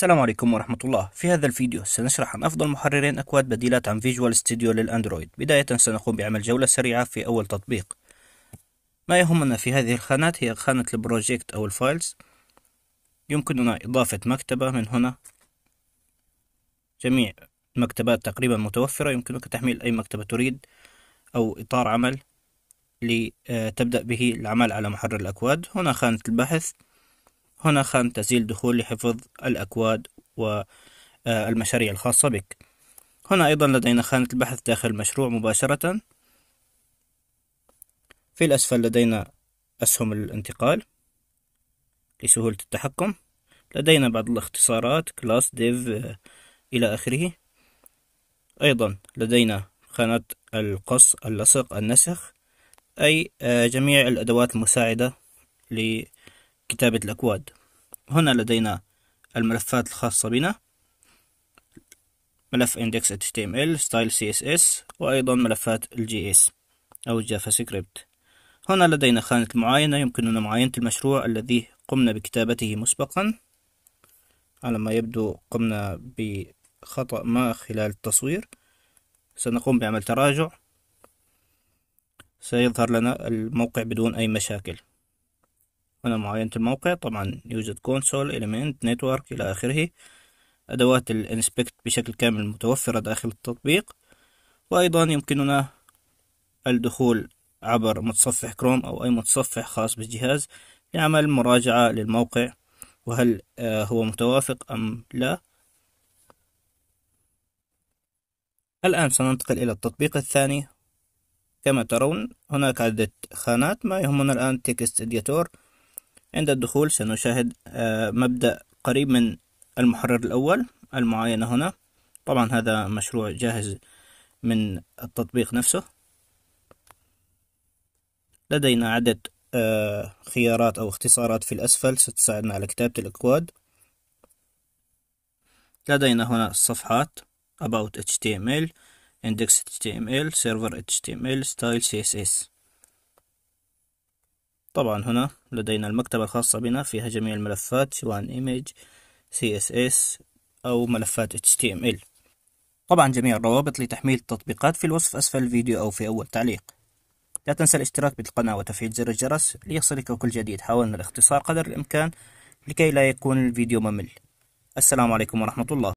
السلام عليكم ورحمة الله في هذا الفيديو سنشرح عن أفضل محررين أكواد بديلات عن فيجوال ستوديو للأندرويد بداية سنقوم بعمل جولة سريعة في أول تطبيق ما يهمنا في هذه الخانات هي خانة البروجيكت أو الفايلز يمكننا إضافة مكتبة من هنا جميع المكتبات تقريبا متوفرة يمكنك تحميل أي مكتبة تريد أو إطار عمل لتبدأ به العمل على محرر الأكواد هنا خانة البحث هنا خان تسجيل دخول لحفظ الأكواد والمشاريع آه، الخاصة بك هنا أيضا لدينا خانة البحث داخل المشروع مباشرة في الأسفل لدينا أسهم الانتقال لسهولة التحكم لدينا بعض الاختصارات كلاس ديف آه، إلى آخره أيضا لدينا خانة القص اللصق النسخ أي آه، جميع الأدوات المساعدة ل كتابة الأكواد هنا لدينا الملفات الخاصة بنا ملف index html style css وأيضا ملفات الجي أو الجافا سكريبت هنا لدينا خانة المعاينة يمكننا معاينة المشروع الذي قمنا بكتابته مسبقا على ما يبدو قمنا بخطأ ما خلال التصوير سنقوم بعمل تراجع سيظهر لنا الموقع بدون أي مشاكل هنا معاينة الموقع طبعا يوجد كونسول إليمنت نتورك إلى آخره أدوات الانسبكت بشكل كامل متوفرة داخل التطبيق وأيضا يمكننا الدخول عبر متصفح كروم أو أي متصفح خاص بالجهاز لعمل مراجعة للموقع وهل آه، هو متوافق أم لا الآن سننتقل إلى التطبيق الثاني كما ترون هناك عدة خانات ما يهمنا الآن تكست اديتور عند الدخول سنشاهد آه، مبدأ قريب من المحرر الأول المعاينة هنا طبعا هذا مشروع جاهز من التطبيق نفسه لدينا عدة آه، خيارات أو اختصارات في الأسفل ستساعدنا على كتابة الأكواد لدينا هنا الصفحات about html index html server html style css طبعا هنا لدينا المكتبة الخاصة بنا فيها جميع الملفات سواء image css أو ملفات html طبعا جميع الروابط لتحميل التطبيقات في الوصف أسفل الفيديو أو في أول تعليق لا تنسى الاشتراك بالقناة وتفعيل زر الجرس ليصلك كل جديد حاولنا الاختصار قدر الإمكان لكي لا يكون الفيديو ممل السلام عليكم ورحمة الله